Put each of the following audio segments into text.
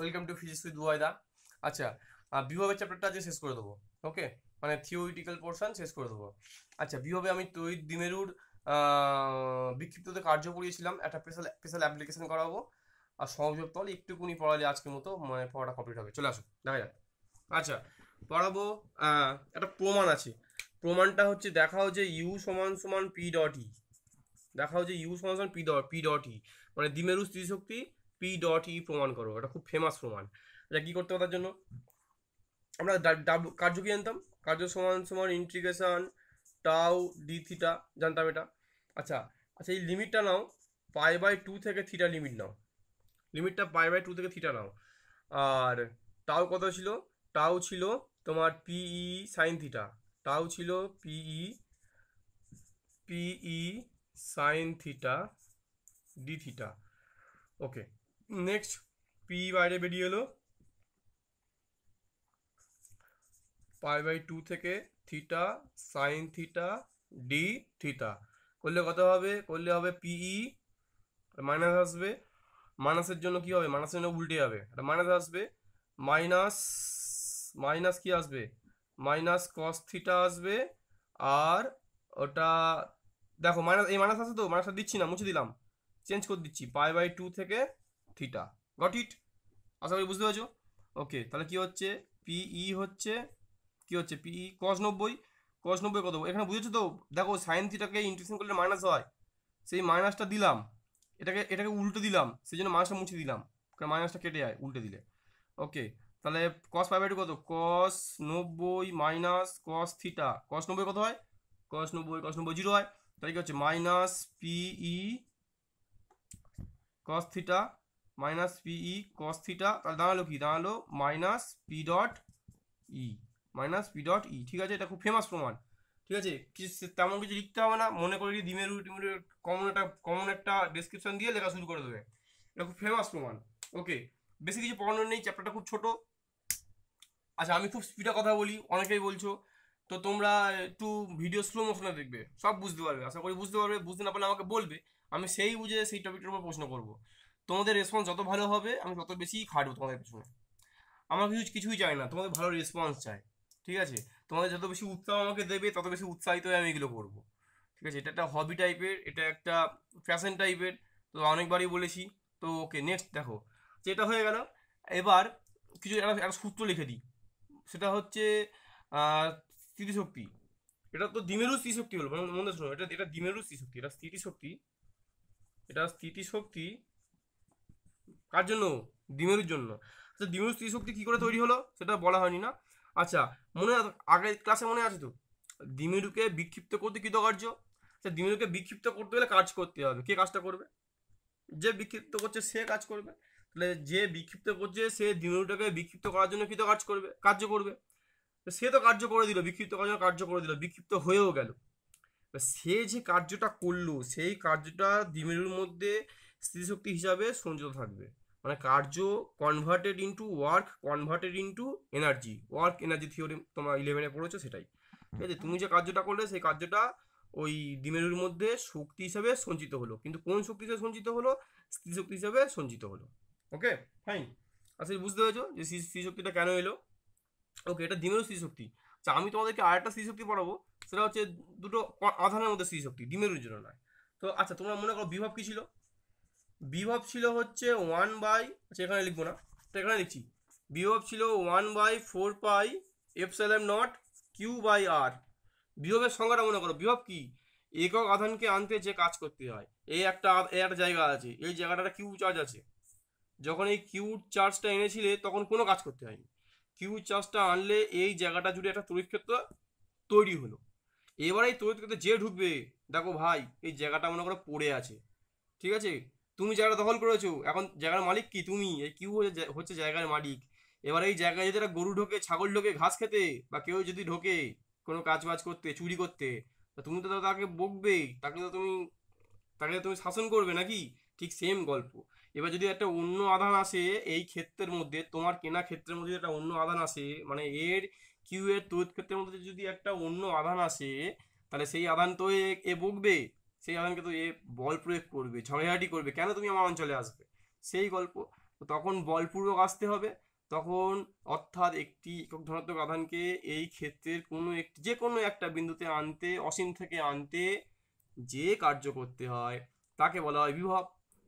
welcome to physics with ওয়াইদা আচ্ছা বিভাবে চ্যাপ্টারটা আজকে শেষ করে দেবো ওকে মানে থিওরিটিক্যাল পোর্শন শেষ করে দেবো আচ্ছা বিভাবে আমি তৈরি দিমেরুর বিক্ষিপ্ততে কার্য পড়িয়েছিলাম একটা স্পেশাল স্পেশাল অ্যাপ্লিকেশন করাবো আর সংযোগ তল একটুকুনি পড়ালে আজকের মতো মানে পড়াটা কমপ্লিট হবে চলে আসুক দেখা যাক আচ্ছা পড়াবো একটা প্রমাণ আছে প্রমাণটা হচ্ছে দেখাও যে ইউ সমান সমান পি ডট ই দেখাও যে ইউ সমান সমান P dot P dot E মানে দ্বিমেরু স্ত্রী শক্তি পি ডট ই প্রমাণ করো এটা খুব ফেমাস প্রমাণ এটা কী করতে হবে তার জন্য আমরা কার্য কি জানতাম কার্য সমান সমান ইন্টিগ্রেশন টাউ ডি থিটা জানতাম এটা আচ্ছা আচ্ছা এই লিমিটটা নাও পাই বাই টু থেকে থিটা লিমিট নাও লিমিটটা পাই বাই টু থেকে থিটা নাও আর টাও কত ছিল টাও ছিল তোমার পিই সাইন থিটা টাও ছিল পিই পিই sine theta d theta okay next পি বাইরে বেরিয়ে এলো পাই বাই টু থেকে theta sine theta d theta করলে কত হবে করলে হবে পিই মাইনাস আসবে মাইনাসের জন্য কি হবে মাইনাসের জন্য উল্টে যাবে একটা মাইনাস আসবে মাইনাস মাইনাস কি আসবে মাইনাস কস থিটা আসবে আর ওটা দেখো মাইনাস এই মাইনাস আছে তো মাইনাসটা দিচ্ছি না মুছে দিলাম চেঞ্জ করে দিচ্ছি পাই বাই টু থেকে থিটা গট ইট আশা করি বুঝতে পেরেছো ওকে তাহলে কি হচ্ছে পিই e হচ্ছে কি হচ্ছে পিই কস e নব্বই কস নব্বই কত এখানে বুঝেছো তো দেখো সাইন থিটাকে ইন্টিগ্রেশন করলে মাইনাস হয় সেই মাইনাসটা দিলাম এটাকে এটাকে উল্টে দিলাম সেই জন্য মাইনাসটা মুছে দিলাম কারণ মাইনাসটা কেটে যায় উল্টে দিলে ওকে তাহলে কস পাই বাই কত কস নব্বই মাইনাস কস থিটা কস নব্বই কত হয় কস নব্বই কস নব্বই জিরো হয় তাহলে কি হচ্ছে minus P E cos theta minus P E cos theta তাহলে দাঁড়ালো কি দাঁড়ালো minus P dot E minus P dot E ঠিক আছে এটা খুব ফেমাস প্রমাণ ঠিক আছে কিছু তেমন কিছু লিখতে হবে না মনে করি ডিমেরু টিমেরু কমন একটা কমন একটা ডিসক্রিপশন দিয়ে লেখা শুরু করে দেবে এটা খুব ফেমাস প্রমাণ ওকে বেশি কিছু পড়ানোর নেই চ্যাপ্টারটা খুব ছোট আচ্ছা আমি খুব স্পিডে কথা বলি অনেকেই বলছো তো তোমরা একটু ভিডিও স্লো মোশনে দেখবে সব বুঝতে পারবে আশা করি বুঝতে পারবে বুঝতে না পারলে আমাকে বলবে আমি সেই বুঝে সেই টপিকটার উপর প্রশ্ন করবো তোমাদের রেসপন্স যত ভালো হবে আমি তত বেশি খাটবো তোমাদের পিছনে আমার কিছু কিছুই চাই না তোমাদের ভালো রেসপন্স চাই ঠিক আছে তোমাদের যত বেশি উৎসাহ আমাকে দেবে তত বেশি উৎসাহিত হয়ে আমি এগুলো করবো ঠিক আছে এটা একটা হবি টাইপের এটা একটা ফ্যাশন টাইপের তো অনেকবারই বলেছি তো ওকে নেক্সট দেখো যেটা হয়ে গেল এবার কিছু একটা সূত্র লিখে দিই সেটা হচ্ছে স্থিতিশক্তি এটা তো ডিমেরও স্থিতিশক্তি হলো মানে মনে শোনো এটা এটা ডিমেরও স্থিতিশক্তি এটা স্থিতিশক্তি এটা স্থিতিশক্তি কার জন্য ডিমেরুর জন্য আচ্ছা ডিমেরু স্ত্রী শক্তি কী করে তৈরি হলো সেটা বলা হয়নি না আচ্ছা মনে আগের ক্লাসে মনে আছে তো ডিমেরুকে বিক্ষিপ্ত করতে কৃতকার্য আচ্ছা ডিমেরুকে বিক্ষিপ্ত করতে গেলে কাজ করতে হবে কে কাজটা করবে যে বিক্ষিপ্ত করছে সে কাজ করবে তাহলে যে বিক্ষিপ্ত করছে সে ডিমেরুটাকে বিক্ষিপ্ত করার জন্য কৃত কাজ করবে কার্য করবে সে তো কার্য করে দিল বিক্ষিপ্ত করার জন্য কার্য করে দিল বিক্ষিপ্ত হয়েও গেল সে যে কার্যটা করলো সেই কার্যটা ডিমেরুর মধ্যে স্ত্রীশক্তি হিসাবে সঞ্চিত থাকবে মানে কার্য converted into work converted into energy work energy theory তোমার ইলেভেনে পড়েছো সেটাই ঠিক আছে তুমি যে কার্যটা করলে সেই কার্যটা ওই ডিমেরুর মধ্যে শক্তি হিসাবে সঞ্চিত হলো কিন্তু কোন শক্তি হিসাবে সঞ্চিত হলো স্ত্রী শক্তি হিসাবে সঞ্চিত হলো ওকে ফাইন আচ্ছা বুঝতে পেরেছো যে স্ত্রী শক্তিটা কেন এলো ওকে এটা ডিমেরু স্ত্রী শক্তি আচ্ছা আমি তোমাদেরকে আর একটা স্ত্রী শক্তি পড়াবো সেটা হচ্ছে দুটো আধানের মধ্যে স্ত্রী শক্তি ডিমেরুর জন্য নয় তো আচ্ছা তোমরা মনে করো বিভব কী ছিল বিভব ছিল হচ্ছে ওয়ান বাই আচ্ছা এখানে লিখবো না এখানে লিখছি বিভব ছিল one by four pi epsilon nought Q by R বিভবের সংজ্ঞাটা মনে করো বিভব কি একক আধানকে আনতে যে কাজ করতে হয় এই একটা এই একটা জায়গা আছে এই জায়গাটা কিউ চার্জ আছে যখন এই কিউ চার্জটা এনেছিলে তখন কোনো কাজ করতে হয়নি কিউ চার্জটা আনলে এই জায়গাটা জুড়ে একটা তড়িৎ ক্ষেত্র তৈরি হলো এবার এই তড়িৎ ক্ষেত্রে যে ঢুকবে দেখো ভাই এই জায়গাটা মনে করো পড়ে আছে ঠিক আছে তুমি জায়গাটা দখল করেছো এখন জায়গার মালিক কি তুমি এই কিউ হচ্ছে জায়গার মালিক এবার এই জায়গায় যদি একটা গরু ঢোকে ছাগল ঢোকে ঘাস খেতে বা কেউ যদি ঢোকে কোনো কাজ বাজ করতে চুরি করতে তুমি তো তাকে বকবে তাকে তো তুমি তাকে তুমি শাসন করবে নাকি ঠিক সেম গল্প এবার যদি একটা অন্য আধান আসে এই ক্ষেত্রের মধ্যে তোমার কেনা ক্ষেত্রের মধ্যে একটা অন্য আধান আসে মানে এর কিউ এর তৈরি ক্ষেত্রের মধ্যে যদি একটা অন্য আধান আসে তাহলে সেই আধান তো এ বকবে সেই আদানকে তো এ বল প্রয়োগ করবে ঝড়েহাটি করবে কেন তুমি আমার অঞ্চলে আসবে সেই গল্প তখন বলপূর্বক আসতে হবে তখন অর্থাৎ একটি একক ধনাত্মক আধানকে এই ক্ষেত্রের কোনো একটি যে কোনো একটা বিন্দুতে আনতে অসীম থেকে আনতে যে কার্য করতে হয় তাকে বলা হয় বিভব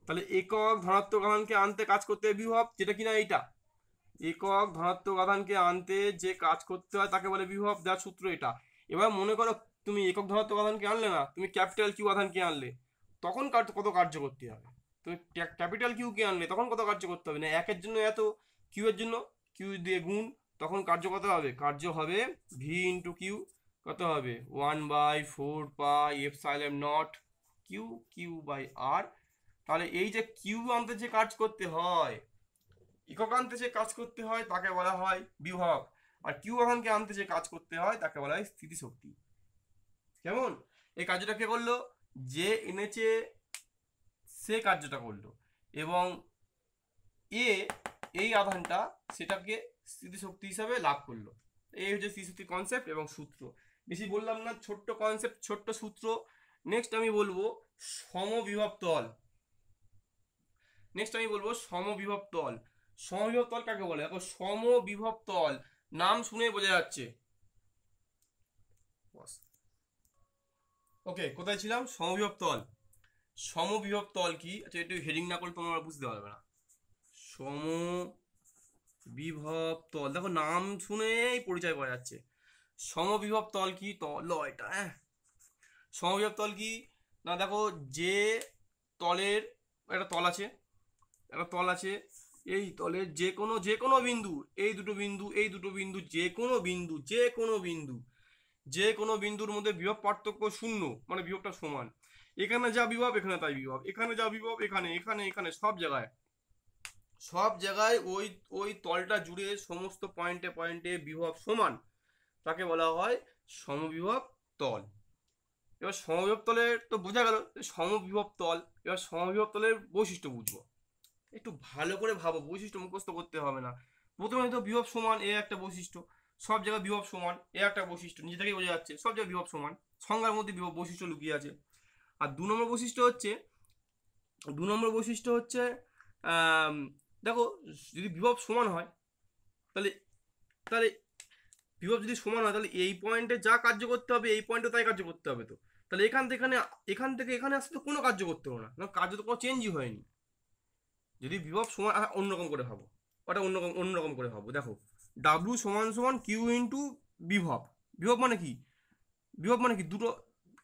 তাহলে একক ধনাত্মক আধানকে আনতে কাজ করতে হয় বিভব যেটা কিনা এইটা একক ধনাত্মক আধানকে আনতে যে কাজ করতে হয় তাকে বলে বিভব দেওয়ার সূত্র এটা এবার মনে করো তুমি একক ধনাত্মক আধানকে আনলে না তুমি ক্যাপিটাল কিউ আধানকে আনলে তখন কত কার্য করতে হবে তুমি ক্যাপিটাল কিউ কে আনলে তখন কত কার্য করতে হবে না একের জন্য এত কিউ এর জন্য কিউ দিয়ে গুণ তখন কার্য কত হবে কার্য হবে ভি ইন্টু কিউ কত হবে one by four pi epsilon naught Q Q by R তাহলে এই যে কিউ আনতে যে কাজ করতে হয় একক আনতে যে কাজ করতে হয় তাকে বলা হয় বিভব আর কিউ আধানকে আনতে যে কাজ করতে হয় তাকে বলা হয় স্থিতিশক্তি কেমন এই কার্যটা কে করলো যে এনেছে সে কার্যটা করলো এবং এ এই আধানটা সেটাকে স্থিতিশক্তি হিসাবে লাভ করলো এই হচ্ছে স্থিতিশক্তি কনসেপ্ট এবং সূত্র বেশি বললাম না ছোট্ট কনসেপ্ট ছোট্ট সূত্র নেক্সট আমি বলবো সমবিভব তল নেক্সট আমি বলবো সমবিভব তল সমবিভব তল কাকে বলে দেখো সমবিভব তল নাম শুনে বোঝা যাচ্ছে ওকে কোথায় ছিলাম সমবিভব তল সমবিভব তল কি আচ্ছা একটু হেডিং না করলে তোমরা বুঝতে পারবে না সম বিভব তল দেখো নাম শুনেই পরিচয় পাওয়া যাচ্ছে সমবিভব তল কি তল এটা হ্যাঁ সমবিভব তল কি না দেখো যে তলের একটা তল আছে একটা তল আছে এই তলের যে কোনো যে কোনো বিন্দু এই দুটো বিন্দু এই দুটো বিন্দু যে কোনো বিন্দু যে কোনো বিন্দু যে কোনো বিন্দুর মধ্যে বিভব পার্থক্য শূন্য মানে বিভবটা সমান এখানে যা বিভব এখানে তাই বিভব এখানে যা বিভব এখানে এখানে এখানে সব জায়গায় সব জায়গায় ওই ওই তলটা জুড়ে সমস্ত পয়েন্টে পয়েন্টে বিভব সমান তাকে বলা হয় সমবিভব তল এবার সমবিভব তলে তো বোঝা গেল সমবিভব তল এবার সমবিভব তলের বৈশিষ্ট্য বুঝবো একটু ভালো করে ভাবো বৈশিষ্ট্য মুখস্থ করতে হবে না প্রথমে তো বিভব সমান এ একটা বৈশিষ্ট্য সব জায়গায় বিভব সমান এ একটা বৈশিষ্ট্য নিজে থেকেই বোঝা যাচ্ছে সব জায়গায় বিভব সমান সংজ্ঞার মধ্যে বিভব বৈশিষ্ট্য লুকিয়ে আছে আর দু নম্বর বৈশিষ্ট্য হচ্ছে দু নম্বর বৈশিষ্ট্য হচ্ছে দেখো যদি বিভব সমান হয় তাহলে তাহলে বিভব যদি সমান হয় তাহলে এই পয়েন্টে যা কার্য করতে হবে এই পয়েন্টে তাই কার্য করতে হবে তো তাহলে এখান থেকে এখানে এখান থেকে এখানে আসতে তো কোনো কার্য করতে হবে না কার্য তো কোনো চেঞ্জই হয়নি যদি বিভব সমান অন্যরকম করে ভাবো ওটা অন্যরকম অন্যরকম করে ভাবো দেখো ডাব্লু সমান সমান কিউ ইন্টু বিভব বিভব মানে কি বিভব মানে কি দুটো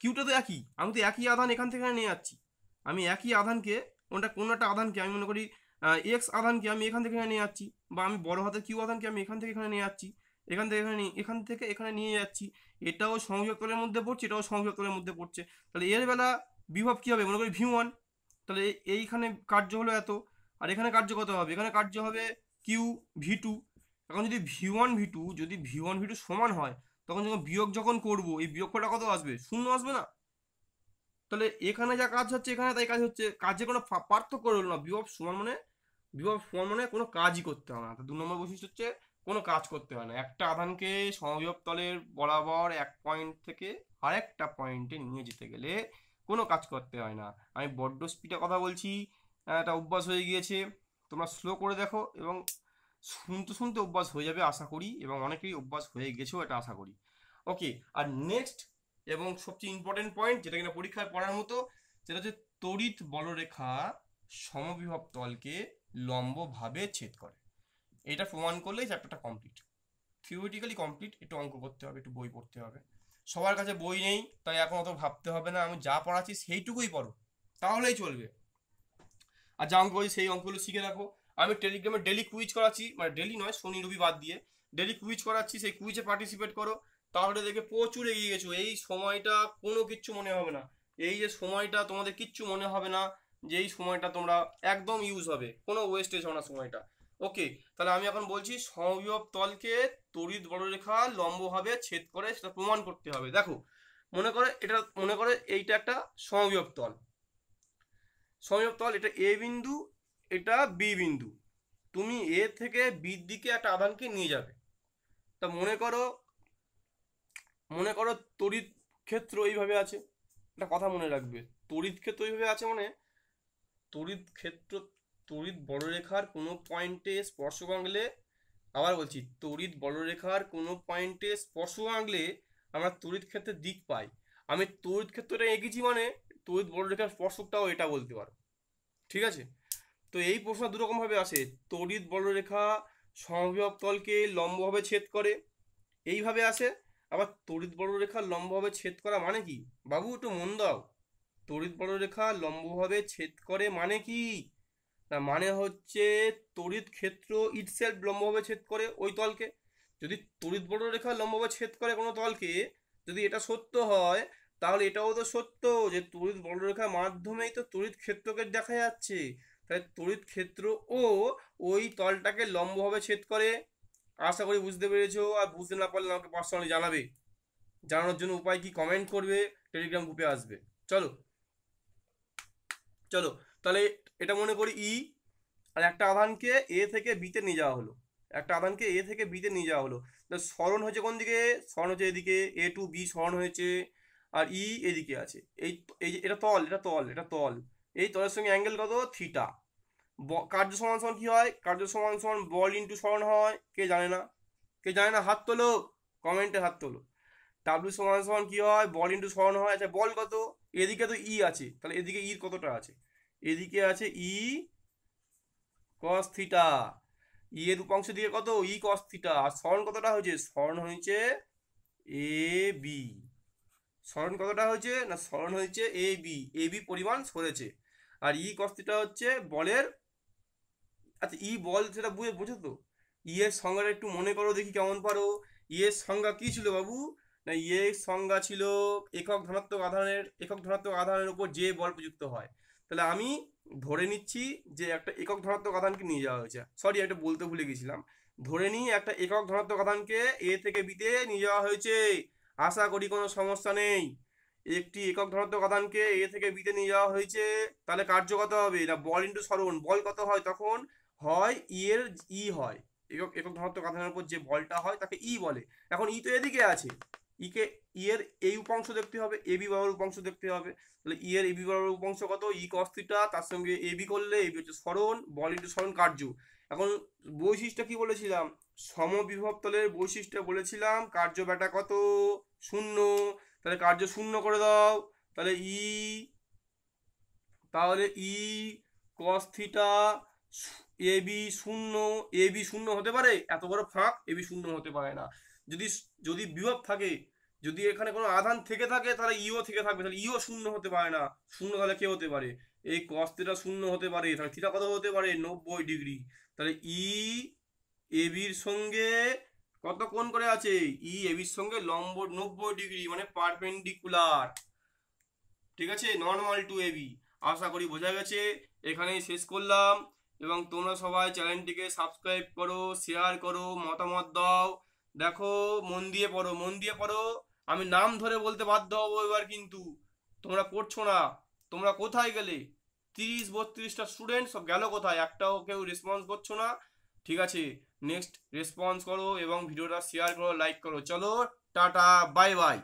কিউটা তো একই আমি তো একই আধান এখান থেকে নিয়ে যাচ্ছি আমি একই আধানকে ওটা কোনো একটা আধানকে আমি মনে করি এক্স আধানকে আমি এখান থেকে নিয়ে যাচ্ছি বা আমি বড় হাতের কিউ আধানকে আমি এখান থেকে এখানে নিয়ে যাচ্ছি এখান থেকে এখানে এখান থেকে এখানে নিয়ে যাচ্ছি এটাও সংযোগতলের মধ্যে পড়ছে এটাও সংযোগতলের মধ্যে পড়ছে তাহলে এর বেলা বিভব কী হবে মনে করি ভি ওয়ান তাহলে এইখানে কার্য হলো এত আর এখানে কার্য কত হবে এখানে কার্য হবে কিউ ভি টু এখন যদি ভি ওয়ান ভি টু যদি ভি ওয়ান ভি টু সমান হয় তখন যখন বিয়োগ যখন করবো এই বিয়োগটা কত আসবে শূন্য আসবে না তাহলে এখানে যা কাজ হচ্ছে এখানে তাই কাজ হচ্ছে কাজে কোনো পার্থক্য রইল না বিভব সমান মানে বিভব সমান মানে কোনো কাজই করতে হবে না দু নম্বর বৈশিষ্ট্য হচ্ছে কোনো কাজ করতে হয় না একটা আধানকে সমবিভব তলের বরাবর এক পয়েন্ট থেকে আরেকটা পয়েন্টে নিয়ে যেতে গেলে কোনো কাজ করতে হয় না আমি বড্ড স্পিডে কথা বলছি এটা অভ্যাস হয়ে গিয়েছে তোমরা স্লো করে দেখো এবং শুনতে শুনতে অভ্যাস হয়ে যাবে আশা করি এবং অনেকেই অভ্যাস হয়ে গেছেও এটা আশা করি ওকে আর নেক্সট এবং সবচেয়ে ইম্পর্টেন্ট পয়েন্ট যেটা কিনা পরীক্ষায় পড়ার মতো সেটা হচ্ছে তড়িৎ বলরেখা সমবিভব তলকে লম্বভাবে ছেদ করে এটা প্রমাণ করলেই চ্যাপ্টারটা কমপ্লিট থিওরিটিক্যালি কমপ্লিট একটু অঙ্ক করতে হবে একটু বই পড়তে হবে সবার কাছে বই নেই তাই এখন অত ভাবতে হবে না আমি যা পড়াচ্ছি সেইটুকুই পড়ো তাহলেই চলবে আর যা অঙ্ক সেই অঙ্কগুলো শিখে রাখো আমি টেলিগ্রামে ডেলি কুইজ করাচ্ছি মানে ডেলি নয় শনি রবি বাদ দিয়ে ডেলি কুইজ করাচ্ছি সেই কুইজে পার্টিসিপেট করো তাহলে দেখে প্রচুর এগিয়ে গেছো এই সময়টা কোনো কিচ্ছু মনে হবে না এই যে সময়টা তোমাদের কিচ্ছু মনে হবে না যে এই সময়টা তোমরা একদম ইউজ হবে কোনো ওয়েস্টেজ হবে না সময়টা ওকে তাহলে আমি এখন বলছি সমবিভব তলকে তড়িৎ বড়রেখা লম্বভাবে ছেদ করে সেটা প্রমাণ করতে হবে দেখো মনে করে এটা মনে করে এইটা একটা সমবিভব তল সমবিভব তল এটা এ বিন্দু এটা বি বিন্দু তুমি এ থেকে বির দিকে একটা আধানকে নিয়ে যাবে তা মনে করো মনে করো তড়িৎ ক্ষেত্র এইভাবে আছে একটা কথা মনে রাখবে তড়িৎ ক্ষেত্র এইভাবে আছে মানে তড়িৎ ক্ষেত্র তড়িৎ বড়রেখার কোনো পয়েন্টে স্পর্শ আঁকলে আবার বলছি তড়িৎ বড়রেখার কোনো পয়েন্টে স্পর্শ আঁকলে আমরা তড়িৎ ক্ষেত্রের দিক পাই আমি তড়িৎ ক্ষেত্রটা এঁকেছি মানে তড়িৎ বড়রেখার স্পর্শকটাও এটা বলতে পারো ঠিক আছে তো এই প্রশ্ন দুরকমভাবে আসে তড়িৎ বলরেখা সমবিভব তলকে লম্বভাবে ছেদ করে এইভাবে আসে আবার তড়িৎ বলরেখা লম্বভাবে ছেদ করা মানে কি বাবু একটু মন দাও তড়িৎ বলরেখা লম্বভাবে ছেদ করে মানে কি না মানে হচ্ছে তড়িৎ ক্ষেত্র ইটসেলফ লম্বভাবে ছেদ করে ওই তলকে যদি তড়িৎ বলরেখা লম্বভাবে ছেদ করে কোনো তলকে যদি এটা সত্য হয় তাহলে এটাও তো সত্য যে তড়িৎ বলরেখার মাধ্যমেই তো তড়িৎ ক্ষেত্রকে দেখা যাচ্ছে তাহলে তড়িৎ ক্ষেত্র ও ওই তলটাকে লম্বভাবে ছেদ করে আশা করি বুঝতে পেরেছো আর বুঝতে না পারলে আমাকে পার্সোনালি জানাবে জানানোর জন্য উপায় কি কমেন্ট করবে টেলিগ্রাম গ্রুপে আসবে চলো চলো তাহলে এটা মনে করি ই e, আর একটা আধানকে এ থেকে বিতে নিয়ে যাওয়া হলো একটা আধানকে এ থেকে বিতে নিয়ে যাওয়া হলো তাহলে স্মরণ হয়েছে কোন দিকে স্মরণ হচ্ছে এদিকে এ টু বি স্মরণ হয়েছে আর ই e এদিকে আছে এই এই এটা তল এটা তল এটা তল এই তলের সঙ্গে অ্যাঙ্গেল কত থিটা কার্য সমান সমান কী হয় কার্য সমান সমান বল ইন্টু সমান হয় কে জানে না কে জানে না হাত তোলো কমেন্টে হাত তোলো ডাব্লিউ সমান সমান কী হয় বল ইন্টু সমান হয় আচ্ছা বল কত এদিকে তো ই e আছে তাহলে এদিকে ইর e কতটা আছে এদিকে আছে ই কস থিটা ই এর উপাংশ দিকে কত ই কস থিটা আর স্মরণ কতটা হয়েছে স্মরণ হয়েছে এ বি স্মরণ কতটা হয়েছে না স্মরণ হয়েছে এ বি এ বি পরিমাণ সরেছে আর ই e কস্তিটা হচ্ছে বলের আচ্ছা ই e বল সেটা বুঝে বোঝো তো ই e এর সংজ্ঞাটা একটু মনে করো দেখি কেমন পারো ই এর সংজ্ঞা কী ছিল বাবু না ই এর সংজ্ঞা ছিল একক ধনাত্মক আধানের একক ধনাত্মক আধানের উপর যে বল প্রযুক্ত হয় তাহলে আমি ধরে নিচ্ছি যে একটা একক ধনাত্মক আধানকে নিয়ে যাওয়া হয়েছে সরি এটা বলতে ভুলে গেছিলাম ধরে নিই একটা একক ধনাত্মক আধানকে এ থেকে বিতে নিয়ে যাওয়া হয়েছে আশা করি কোনো সমস্যা নেই একটি একক ধরত্ব আদানকে এ থেকে বিতে নিয়ে যাওয়া হয়েছে তাহলে কার্য কত হবে এটা বল ইন্টু সরণ বল কত হয় তখন হয় ই e এর ই e হয় একক একক ধরত্ব কথানের উপর যে বলটা হয় তাকে ই e বলে এখন ই তো এদিকে আছে ইকে ই এর এই উপাংশ দেখতে হবে এ বি বরাবর উপাংশ দেখতে হবে তাহলে ই এর এ বি বরাবর উপাংশ কত ই কস্তিটা তার সঙ্গে এ বি করলে এ বি হচ্ছে সরণ বল ইন্টু সরণ কার্য এখন বৈশিষ্ট্য কি বলেছিলাম সমবিভব তলের বৈশিষ্ট্য বলেছিলাম কার্য ব্যাটা কত শূন্য তাহলে কার্য শূন্য করে দাও তাহলে ই e, তাহলে ই কস থিটা এ বি শূন্য এ বি শূন্য হতে পারে এত বড় ফাঁক এ বি শূন্য হতে পারে না যদি যদি বিভব থাকে যদি এখানে কোনো আধান থেকে থাকে তাহলে ইও e থেকে থাকবে তাহলে ইও e শূন্য হতে পারে না শূন্য তাহলে কে হতে পারে এই কস্তিটা শূন্য হতে পারে তাহলে থিটা কত হতে পারে নব্বই ডিগ্রি তাহলে ই এবির সঙ্গে কত কোন করে আছে ই এবির সঙ্গে লম্ব নব্বই ডিগ্রি মানে পারপেন্ডিকুলার ঠিক আছে নর্মাল টু এবি আশা করি বোঝা গেছে এখানেই শেষ করলাম এবং তোমরা সবাই চ্যানেলটিকে সাবস্ক্রাইব করো শেয়ার করো মতামত দাও দেখো মন দিয়ে পড়ো মন দিয়ে পড়ো আমি নাম ধরে বলতে বাধ্য হবো এবার কিন্তু তোমরা পড়ছো না তোমরা কোথায় গেলে তিরিশ বত্রিশটা স্টুডেন্ট সব গেল কোথায় একটাও কেউ রেসপন্স করছো না ঠিক আছে নেক্সট রেসপন্স করো এবং ভিডিওটা শেয়ার করো লাইক করো চলো টাটা বাই বাই